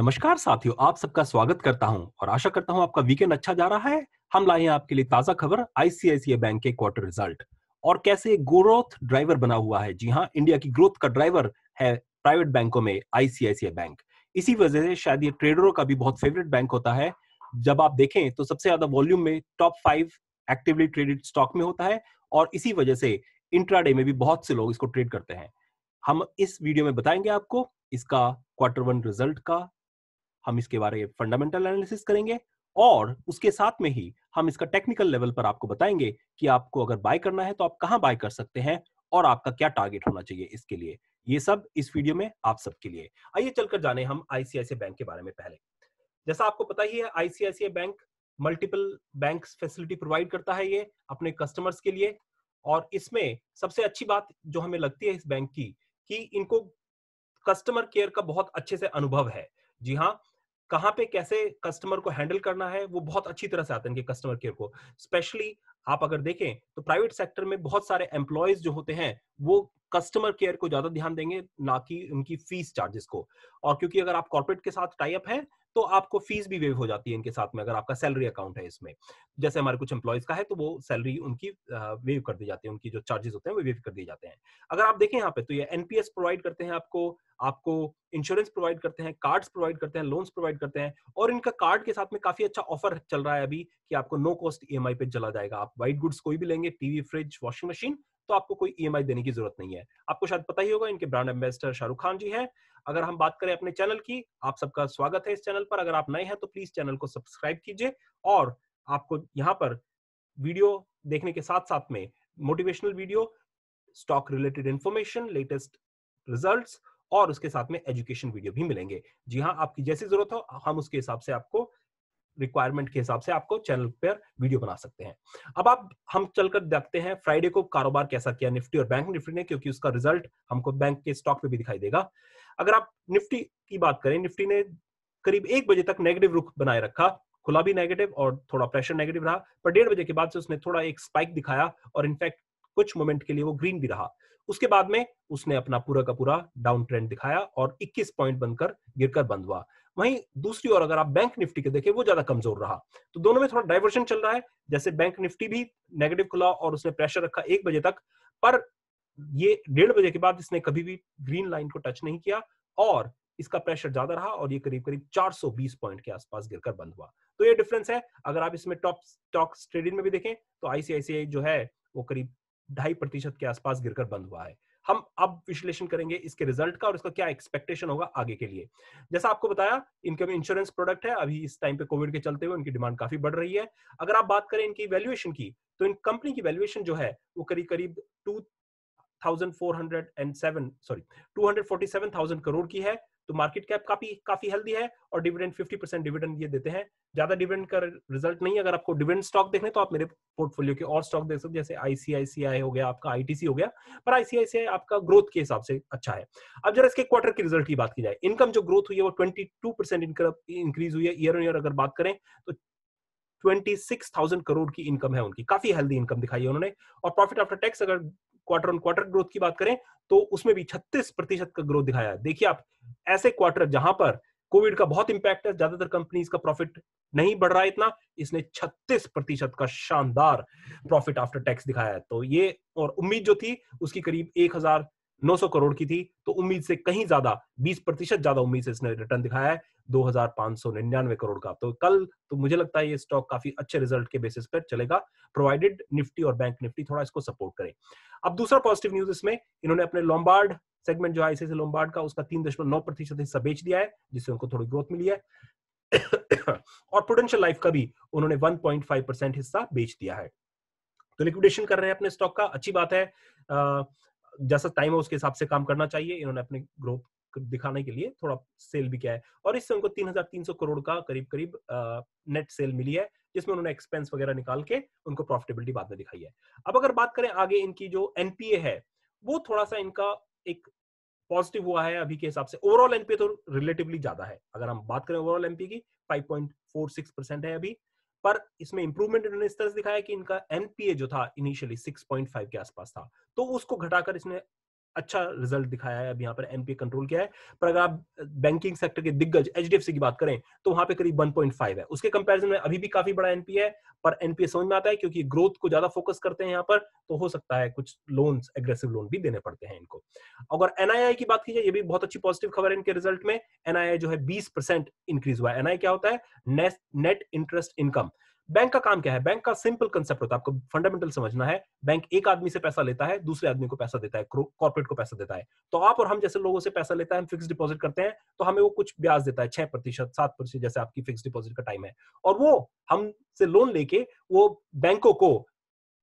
नमस्कार साथियों आप सबका स्वागत करता हूं और आशा करता हूं आपका वीकेंड अच्छा जा रहा है हम लाए हैं आपके लिए ताजा खबर आईसीआईसीआई बैंक के क्वार्टर रिजल्ट और कैसे ग्रोथ ड्राइवर बना हुआ है जी हाँ इंडिया की ग्रोथ का ड्राइवर है प्राइवेट बैंकों में आईसीआईसीआई बैंक इसी वजह से शायद ये ट्रेडरों का भी बहुत फेवरेट बैंक होता है जब आप देखें तो सबसे ज्यादा वॉल्यूम में top five actively traded stock में होता है और इसी वजह से इंट्राडे में भी बहुत से लोग इसको ट्रेड करते हैं हम इस वीडियो में बताएंगे आपको इसका क्वार्टर वन रिजल्ट का हम इसके बारे में फंडामेंटल एनालिसिस करेंगे और उसके साथ में ही हम इसका टेक्निकल लेवल पर आपको बताएंगे कि आपको अगर बाय करना है तो आप कहाँ बाय कर सकते हैं और आपका क्या टारगेट होना चाहिए इसके लिए ये सब इस वीडियो में आप सबके लिए आइए चलकर जाने हम आईसीआईसी बैंक के बारे में पहले जैसा आपको पता ही है ICIC bank multiple bank facility provide करता है ये अपने कस्टमर्स के लिए और इसमें सबसे अच्छी बात जो हमें लगती है इस बैंक की कि इनको कस्टमर केयर का बहुत अच्छे से अनुभव है जी हाँ कहाँ पे कैसे कस्टमर को हैंडल करना है वो बहुत अच्छी तरह से आते हैं इनके कस्टमर केयर को स्पेशली आप अगर देखें तो प्राइवेट सेक्टर में बहुत सारे एम्प्लॉयज जो होते हैं वो कस्टमर केयर को ज्यादा ध्यान देंगे ना कि उनकी फीस चार्जेस को और क्योंकि अगर आप कॉर्पोरेट के साथ टाई अप है तो आपको फीस भी वेव हो जाती है इनके साथ में अगर आपका सैलरी अकाउंट है इसमें जैसे हमारे कुछ एम्प्लॉयज का है तो वो सैलरी उनकी वेव कर दी जाती है उनकी जो चार्जेस होते हैं वो वेव कर दिए जाते हैं अगर आप देखें यहाँ पे तो ये एनपीएस प्रोवाइड करते हैं आपको आपको इंश्योरेंस प्रोवाइड करते हैं कार्ड्स प्रोवाइड करते हैं लोन्स प्रोवाइड करते हैं और इनका कार्ड के साथ में काफी अच्छा ऑफर चल रहा है अभी कि आपको नो कॉस्ट ई पे चला जाएगा आप वाइट गुड्स कोई भी लेंगे टीवी फ्रिज वॉशिंग मशीन तो आपको कोई ई e देने की जरूरत नहीं है आपको शायद पता ही होगा इनके ब्रांड एम्बेसडर शाहरुख खान जी हैं अगर हम बात करें अपने चैनल की आप सबका स्वागत है इस चैनल पर अगर आप नए हैं तो प्लीज चैनल को सब्सक्राइब कीजिए और आपको यहाँ पर वीडियो देखने के साथ साथ में motivational video stock related information latest results और उसके साथ में एजुकेशन वीडियो भी मिलेंगे जी हाँ आपकी जैसी जरूरत हो हम उसके हिसाब से आपको रिक्वायरमेंट के हिसाब से आपको चैनल पर वीडियो बना सकते हैं अब आप हम चलकर देखते हैं फ्राइडे को कारोबार कैसा किया निफ्टी और बैंक निफ्टी ने क्योंकि उसका रिजल्ट हमको बैंक के स्टॉक पे भी दिखाई देगा अगर आप निफ्टी की बात करें निफ्टी ने करीब एक बजे तक नेगेटिव रुख बनाए रखा खुला भी नेगेटिव और थोड़ा प्रेशर नेगेटिव रहा पर डेढ़ बजे के बाद से उसने थोड़ा एक स्पाइक दिखाया और इनफैक्ट कुछ मोमेंट के लिए वो ग्रीन भी रहा उसके बाद में उसने अपना पूरा का पूरा डाउन ट्रेंड दिखाया और 21 पॉइंट बनकर गिरकर बंद हुआ वहीं दूसरी ओर अगर आप बैंक निफ्टी के देखें वो ज्यादा कमजोर रहा तो दोनों में थोड़ा डाइवर्जन चल रहा है जैसे बैंक निफ्टी भी नेगेटिव खुला और उसने प्रेशर रखा एक बजे तक पर ये डेढ़ बजे के बाद इसने कभी भी ग्रीन लाइन को टच नहीं किया और इसका प्रेशर ज्यादा रहा और ये करीब करीब 420 पॉइंट के आसपास गिरकर बंद हुआ तो ये डिफरेंस है अगर आप इसमें टॉप स्टॉक ट्रेडिंग में भी देखें तो आईसीआईसीआई जो है वो करीब ढाई प्रतिशत के आसपास गिरकर बंद हुआ है हम अब विश्लेषण करेंगे इसके रिजल्ट का और इसका क्या एक्सपेक्टेशन होगा आगे के लिए जैसा आपको बताया इनकम इंश्योरेंस प्रोडक्ट है अभी इस टाइम पे कोविड के चलते हुए इनकी डिमांड काफी बढ़ रही है अगर आप बात करें इनकी वैल्यूएशन की तो इन कंपनी की वैल्यूएशन जो है वो करीब करीब टू 2407 सॉरी 247000 करोड़ की है तो मार्केट कैप काफी काफी हेल्दी है और डिविडेंड 50 परसेंट डिविडेंड ये देते हैं ज्यादा डिविडेंड का रिजल्ट नहीं अगर आपको डिविडेंड स्टॉक देखने तो आप मेरे पोर्टफोलियो के और स्टॉक देख सकते जैसे आईसीआईसीआई हो गया आपका आईटीसी हो गया पर आईसीआईसीआई आपका ग्रोथ के हिसाब से अच्छा है अब जरा इसके क्वार्टर के रिजल्ट की बात की जाए इनकम जो ग्रोथ हुई है वो ट्वेंटी इंक्रीज हुई है ईयर ऑन ईयर अगर बात करें तो 26,000 करोड़ की इनकम है उनकी काफी हेल्दी इनकम दिखाई है उन्होंने और प्रॉफिट आफ्टर टैक्स अगर क्वार्टर ऑन क्वार्टर ग्रोथ की बात करें तो उसमें भी 36 प्रतिशत का ग्रोथ दिखाया है देखिए आप ऐसे क्वार्टर जहां पर कोविड का बहुत इंपैक्ट है ज्यादातर कंपनीज का प्रॉफिट नहीं बढ़ रहा है इतना इसने 36 प्रतिशत का शानदार प्रॉफिट आफ्टर टैक्स दिखाया है तो ये और उम्मीद जो थी उसकी करीब एक करोड़ की थी तो उम्मीद से कहीं ज्यादा 20 प्रतिशत ज्यादा उम्मीद से इसने रिटर्न दिखाया है दो करोड़ का तो कल तो मुझे लगता है ये स्टॉक काफी अच्छे रिजल्ट के बेसिस पर चलेगा प्रोवाइडेड निफ्टी और बैंक निफ्टी थोड़ा इसको सपोर्ट करें अब दूसरा पॉजिटिव न्यूज इसमें इन्होंने अपने लॉम्बार्ड सेगमेंट जो आईसी आईसीआई का उसका तीन दशमलव नौ प्रतिशत हिस्सा बेच दिया है जिससे उनको थोड़ी ग्रोथ मिली है और प्रोडेंशियल लाइफ का भी उन्होंने 1.5 परसेंट हिस्सा बेच दिया है तो लिक्विडेशन कर रहे हैं अपने स्टॉक का अच्छी बात है आ, जैसा टाइम है उसके हिसाब से काम करना चाहिए इन्होंने अपने ग्रोथ दिखाने के लिए थोड़ा सेल भी किया है और इससे उनको 3,300 करोड़ का करीब करीब नेट सेल मिली है जिसमें उन्होंने एक्सपेंस वगैरह निकाल के उनको प्रॉफिटेबिलिटी बाद में दिखाई है अब अगर बात करें आगे इनकी जो एनपीए है वो थोड़ा सा इनका एक पॉजिटिव हुआ है अभी के हिसाब से ओवरऑल एनपीए तो रिलेटिवली ज्यादा है अगर हम बात करें ओवरऑल एनपीए की 5.46 परसेंट है अभी पर इसमें इंप्रूवमेंट इन्होंने इस तरह से दिखाया कि इनका एनपीए जो था इनिशियली 6.5 के आसपास था तो उसको घटाकर इसने अच्छा रिजल्ट दिखाया है अब यहाँ पर एनपीए कंट्रोल किया है पर अगर आप बैंकिंग सेक्टर के दिग्गज एच की बात करें तो वहां पे करीब 1.5 है उसके कंपैरिजन में अभी भी काफी बड़ा एनपीए है पर एनपीए समझ में आता है क्योंकि ग्रोथ को ज्यादा फोकस करते हैं यहाँ पर तो हो सकता है कुछ लोन एग्रेसिव लोन भी देने पड़ते हैं इनको अगर एनआईआई की बात की जाए ये भी बहुत अच्छी पॉजिटिव खबर है इनके रिजल्ट में एनआईआई जो है बीस इंक्रीज हुआ है एनआई क्या होता है नेट इंटरेस्ट इनकम बैंक का काम क्या है बैंक का सिंपल कंसेप्ट होता है आपको फंडामेंटल समझना है बैंक एक आदमी से पैसा लेता है दूसरे आदमी को पैसा देता है कॉर्पोरेट को पैसा देता है तो आप और हम जैसे लोगों से पैसा लेता है हम फिक्स डिपॉजिट करते हैं तो हमें वो कुछ ब्याज देता है छह प्रतिशत सात प्रतिशत जैसे आपकी फिक्स डिपॉजिट का टाइम है और वो हमसे लोन लेके वो बैंकों को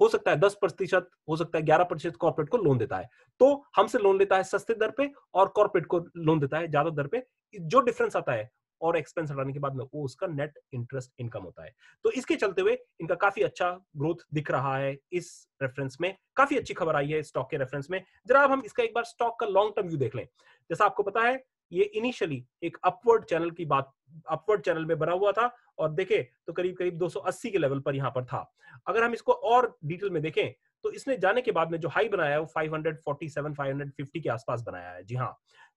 हो सकता है दस प्रतिशत हो सकता है ग्यारह प्रतिशत कॉर्पोरेट को लोन देता है तो हमसे लोन लेता है सस्ते दर पे और कॉर्पोरेट को लोन देता है ज्यादा दर पे जो डिफरेंस आता है और एक्सपेंस हटाने के बाद में वो उसका नेट इंटरेस्ट इनकम होता है तो इसके चलते हुए इनका काफी अच्छा ग्रोथ दिख रहा है इस रेफरेंस में काफी अच्छी खबर आई है स्टॉक के रेफरेंस में जरा अब हम इसका एक बार स्टॉक का लॉन्ग टर्म व्यू देख लें जैसा आपको पता है ये इनिशियली एक अपवर्ड चैनल की बात अपवर्ड चैनल में बना हुआ था और देखे तो करीब करीब 280 के लेवल पर यहाँ पर था अगर हम इसको और डिटेल में देखें तो इसने जाने के बाद में जो हाई बनाया है वो 547 550 के आसपास बनाया है जी हाँ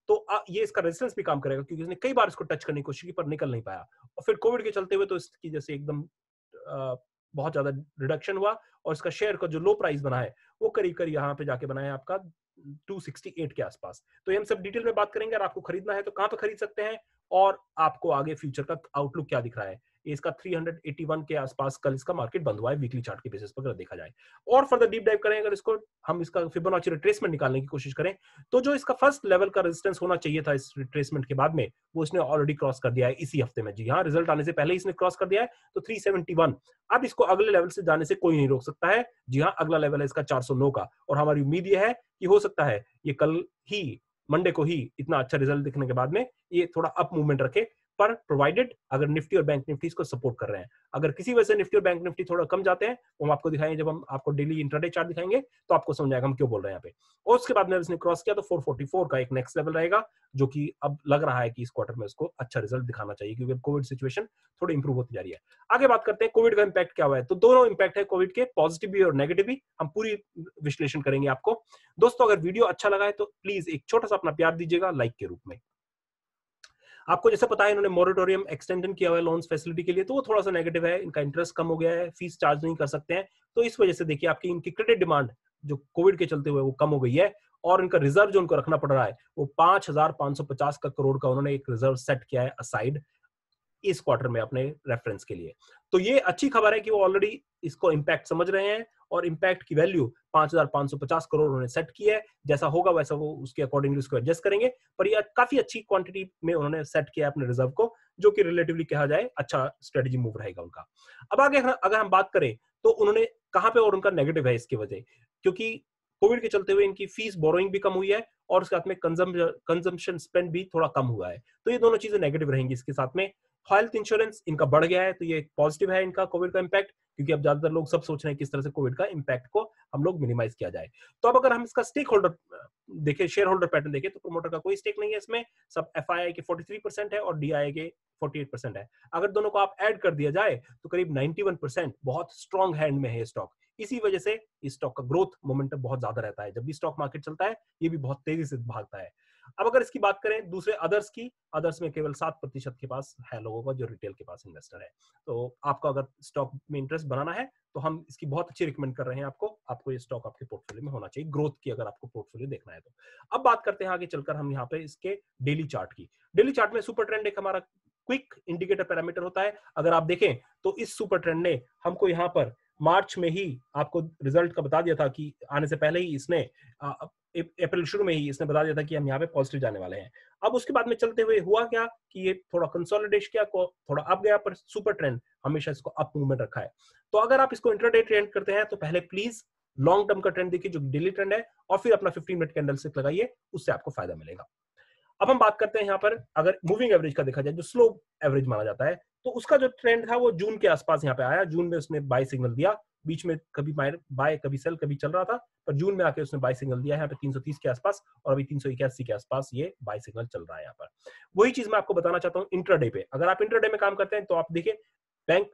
तो ये इसका रेजिस्टेंस भी काम करेगा क्योंकि इसने कई बार इसको टच करने की कोशिश की पर निकल नहीं पाया और फिर कोविड के चलते हुए तो इसकी जैसे एकदम बहुत ज्यादा रिडक्शन हुआ और इसका शेयर का जो लो प्राइस बना है वो करीब करीब यहाँ पे जाके बनाया आपका 268 के आसपास तो ये हम सब डिटेल में बात करेंगे अगर आपको खरीदना है तो कहाँ पे खरीद सकते हैं और आपको आगे फ्यूचर का आउटलुक क्या दिख रहा है इसका 381 के आसपास कल इसका मार्केट बंद हुआ है वीकली चार्ट के बेसिस पर अगर देखा जाए और फर्दर डीप डाइव करें अगर इसको हम इसका फिबोनाची रिट्रेसमेंट निकालने की कोशिश करें तो जो इसका फर्स्ट लेवल का रेजिस्टेंस होना चाहिए था इस रिट्रेसमेंट के बाद में वो इसने ऑलरेडी क्रॉस कर दिया है इसी हफ्ते में जी हाँ रिजल्ट आने से पहले इसने क्रॉस कर दिया है तो थ्री अब इसको अगले लेवल से जाने से कोई नहीं रोक सकता है जी हाँ अगला लेवल है इसका चार oh का और हमारी उम्मीद यह है कि हो सकता है ये कल ही मंडे को ही इतना अच्छा रिजल्ट दिखने के बाद में ये थोड़ा अप मूवमेंट रखे पर प्रोवाइडेड अगर निफ्टी और बैंक निफ्टी को सपोर्ट कर रहे हैं अगर किसी वजह से निफ्टी और बैंक निफ्टी थोड़ा कम जाते हैं वो तो हम आपको दिखाएंगे जब हम आपको डेली इंटरडे चार्ट दिखाएंगे तो आपको समझ आएगा हम क्यों बोल रहे हैं यहाँ पे और उसके बाद में इसने क्रॉस किया तो 444 का एक नेक्स्ट लेवल रहेगा जो कि अब लग रहा है कि इस क्वार्टर में उसको अच्छा रिजल्ट दिखाना चाहिए क्योंकि कोविड सिचुएशन थोड़ी इंप्रूव होती जा रही है आगे बात करते हैं कोविड का इंपैक्ट क्या हुआ है तो दोनों इंपैक्ट है कोविड के पॉजिटिव भी और नेगेटिव भी हम पूरी विश्लेषण करेंगे आपको दोस्तों अगर वीडियो अच्छा लगा है तो प्लीज एक छोटा सा अपना प्यार दीजिएगा लाइक के रूप में आपको जैसे पता है इन्होंने मोरिटोरियम एक्सटेंशन किया हुआ है लोन्स फैसिलिटी के लिए तो वो थोड़ा सा नेगेटिव है इनका इंटरेस्ट कम हो गया है फीस चार्ज नहीं कर सकते हैं तो इस वजह से देखिए आपकी इनकी क्रेडिट डिमांड जो कोविड के चलते हुए वो कम हो गई है और इनका रिजर्व जो उनको रखना पड़ रहा है वो पांच हजार पांच सौ पचास का करोड़ का उन्होंने एक रिजर्व सेट किया है असाइड इस क्वार्टर में अपने रेफरेंस के लिए तो ये अच्छी खबर है कि वो ऑलरेडी इसको इम्पैक्ट समझ रहे हैं और इम्पैक्ट की वैल्यू 5,550 करोड़ उन्होंने सेट की है जैसा होगा वैसा वो उसके अकॉर्डिंगली उसको एडजस्ट करेंगे पर ये काफी अच्छी क्वांटिटी में उन्होंने सेट किया है अपने रिजर्व को जो कि रिलेटिवली कहा जाए अच्छा स्ट्रेटेजी मूव रहेगा उनका अब आगे अगर हम बात करें तो उन्होंने कहां पे और उनका नेगेटिव है इसकी वजह क्योंकि कोविड के चलते हुए इनकी फीस बोरोइंग भी कम हुई है और उसके साथ में कंजम्पन स्पेंड भी थोड़ा कम हुआ है तो ये दोनों चीजें नेगेटिव रहेंगी इसके साथ में हेल्थ इंश्योरेंस इनका बढ़ गया है तो ये पॉजिटिव है इनका कोविड का इम्पैक्ट क्योंकि अब ज्यादातर लोग सब सोच रहे हैं किस तरह से कोविड का इम्पैक्ट को हम लोग मिनिमाइज किया जाए तो अब अगर हम इसका स्टेक होल्डर देखे शेयर होल्डर पैटर्न देखे तो प्रमोटर का कोई स्टेक नहीं है इसमें सब एफ के फोर्टी है और डी के फोर्टी है अगर दोनों को आप एड कर दिया जाए तो करीब नाइनटी बहुत स्ट्रॉन्ग हैंड में है स्टॉक इसी वजह से इस स्टॉक का ग्रोथ मोमेंटम बहुत ज्यादा रहता है जब भी स्टॉक मार्केट चलता है ये भी बहुत तेजी से भागता है अब अगर इसकी बात करें दूसरे अदर्स की अदर्स में केवल सात प्रतिशत के पास है लोगों का जो रिटेल के पास इन्वेस्टर है तो आपका अगर स्टॉक में इंटरेस्ट बनाना है तो हम इसकी बहुत अच्छी रिकमेंड कर रहे हैं आपको आपको ये स्टॉक आपके पोर्टफोलियो में होना चाहिए ग्रोथ की अगर आपको पोर्टफोलियो देखना है तो अब बात करते हैं आगे चलकर हम यहाँ पे इसके डेली चार्ट की डेली चार्ट में सुपर ट्रेंड एक हमारा क्विक इंडिकेटर पैरामीटर होता है अगर आप देखें तो इस सुपर ट्रेंड ने हमको यहाँ पर मार्च में ही आपको रिजल्ट का बता दिया था कि आने से पहले ही इसने अप्रैल शुरू में ही इसने बता दिया था कि हम यहाँ पे पॉजिटिव जाने वाले हैं अब उसके बाद में चलते हुए हुआ क्या कि ये थोड़ा कंसोलिडेश किया को थोड़ा अप गया पर सुपर ट्रेंड हमेशा इसको अप मूवमेंट रखा है तो अगर आप इसको इंटरडे ट्रेंड करते हैं तो पहले प्लीज लॉन्ग टर्म का ट्रेंड देखिए जो डेली ट्रेंड है और फिर अपना फिफ्टीन मिनट कैंडल से लगाइए उससे आपको फायदा मिलेगा अब हम बात करते हैं यहाँ पर अगर मूविंग एवरेज का देखा जाए जो स्लो एवरेज माना जाता है तो उसका जो ट्रेंड था वो जून के आसपास यहाँ पे आया जून में उसने बाय सिग्नल दिया बीच में कभी बाय कभी सेल कभी चल रहा था पर जून में आके उसने बाय सिग्नल दिया यहाँ पे 330 के आसपास और अभी 381 के आसपास ये बाय सिग्नल चल रहा है यहाँ पर वही चीज मैं आपको बताना चाहता हूँ इंटरडे पे अगर आप इंटरडे में काम करते हैं तो आप देखिए बैंक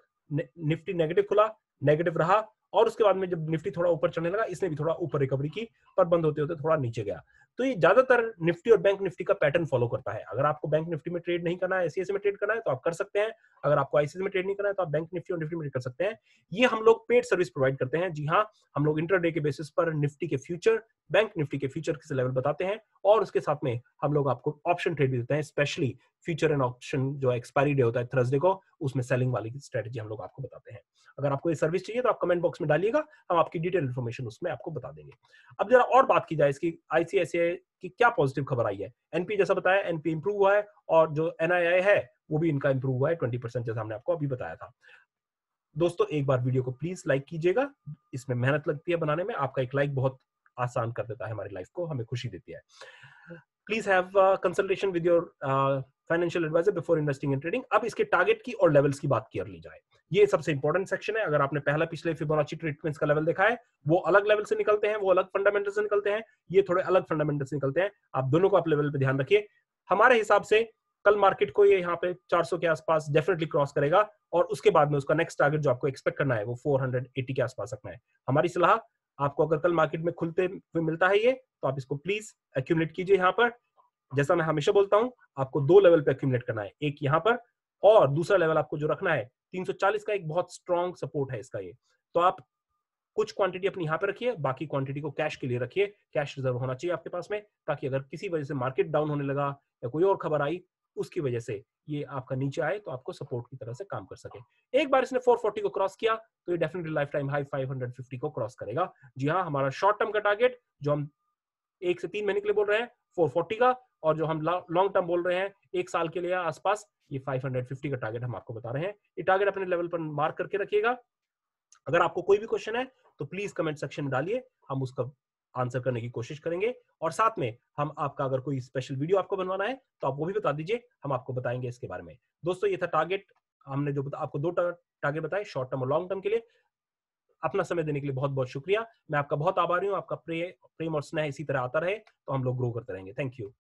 निफ्टी नेगेटिव खुला नेगेटिव रहा और उसके बाद में जब निफ्टी थोड़ा ऊपर चढ़ने लगा इसने भी थोड़ा ऊपर रिकवरी की पर बंद होते होते थोड़ा नीचे गया तो ये ज्यादातर निफ्टी और बैंक निफ्टी का पैटर्न फॉलो करता है अगर आपको बैंक निफ्टी में ट्रेड नहीं करना है एसीएस में ट्रेड करना है तो आप कर सकते हैं अगर आपको आईसीएस में ट्रेड नहीं करना है तो आप बैंक निफ्टी और निफ्टी में ट्रेड कर सकते हैं ये हम लोग पेड सर्विस प्रोवाइड करते हैं जी हाँ हम लोग इंटरडे के बेसिस पर निफ्टी के फ्यूचर बैंक निफ्टी के फ्यूचर के लेवल बताते हैं और उसके साथ में हम लोग आपको ऑप्शन ट्रेड भी देते हैं स्पेशली फ्यूचर एंड ऑप्शन जो एक्सपायरी डे होता है थर्सडे को उसमें सेलिंग वाली स्ट्रेटेजी हम लोग आपको बताते हैं अगर आपको ये सर्विस चाहिए तो आप कमेंट बॉक्स में डालिएगा हम आपकी डिटेल इन्फॉर्मेशन उसमें आपको बता देंगे अब जरा और बात की जाए इसकी आईसीआईसीआई की क्या पॉजिटिव खबर आई है एनपी जैसा बताया एनपी इंप्रूव हुआ है और जो एनआईआई है वो भी इनका इंप्रूव हुआ है ट्वेंटी परसेंट जैसा हमने आपको अभी बताया था दोस्तों एक बार वीडियो को प्लीज लाइक कीजिएगा इसमें मेहनत लगती है बनाने में आपका एक लाइक बहुत आसान कर देता है हमारी लाइफ को हमें खुशी देती है please have consultation with your financial advisor before investing in trading अब इसके टारगेट की और लेवल्स की बात कर ली जाए ये सबसे इंपॉर्टेंट सेक्शन है अगर आपने पहला पिछले फिबोनाची ट्रीटमेंट्स का लेवल देखा है वो अलग लेवल से निकलते हैं वो अलग फंडामेंटल से निकलते हैं ये थोड़े अलग फंडामेंटल से निकलते हैं आप दोनों को आप लेवल पे ध्यान रखिए हमारे हिसाब से कल मार्केट को ये यहाँ पे 400 के आसपास डेफिनेटली क्रॉस करेगा और उसके बाद में उसका नेक्स्ट टारगेट जो आपको एक्सपेक्ट करना है वो 480 के आसपास रखना है हमारी सलाह आपको अगर कल मार्केट में खुलते हुए मिलता है ये तो आप इसको प्लीज एक्यूमलेट कीजिए यहाँ पर जैसा मैं हमेशा बोलता हूँ आपको दो लेवल पे एक्यूमलेट करना है एक यहाँ पर और दूसरा लेवल आपको जो रखना है 340 का एक बहुत स्ट्रॉन्ग सपोर्ट है इसका ये तो आप कुछ क्वांटिटी अपनी यहाँ पे रखिए बाकी क्वांटिटी को कैश के लिए रखिए कैश रिजर्व होना चाहिए आपके पास में ताकि अगर किसी वजह से मार्केट डाउन होने लगा या कोई और खबर आई उसकी वजह से ये आपका नीचे आए तो आपको सपोर्ट की तरह से काम कर सके एक बार इसने 440 को क्रॉस किया तो ये डेफिनेटली लाइफ टाइम हाई 550 को क्रॉस करेगा जी हाँ हमारा शॉर्ट टर्म का टारगेट जो हम एक से तीन महीने के लिए बोल रहे हैं 440 का और जो हम लॉन्ग टर्म बोल रहे हैं एक साल के लिए आसपास ये 550 का टारगेट हम आपको बता रहे हैं ये टारगेट अपने लेवल पर मार्क करके रखिएगा अगर आपको कोई भी क्वेश्चन है तो प्लीज कमेंट सेक्शन में डालिए हम उसका आंसर करने की कोशिश करेंगे और साथ में हम आपका अगर कोई स्पेशल वीडियो आपको बनवाना है तो आप वो भी बता दीजिए हम आपको बताएंगे इसके बारे में दोस्तों ये था टारगेट हमने जो आपको दो टारगेट बताए शॉर्ट टर्म और लॉन्ग टर्म के लिए अपना समय देने के लिए बहुत बहुत शुक्रिया मैं आपका बहुत आभारी हूँ आपका प्रेम और स्नेह इसी तरह आता रहे तो हम लोग ग्रो करते रहेंगे थैंक यू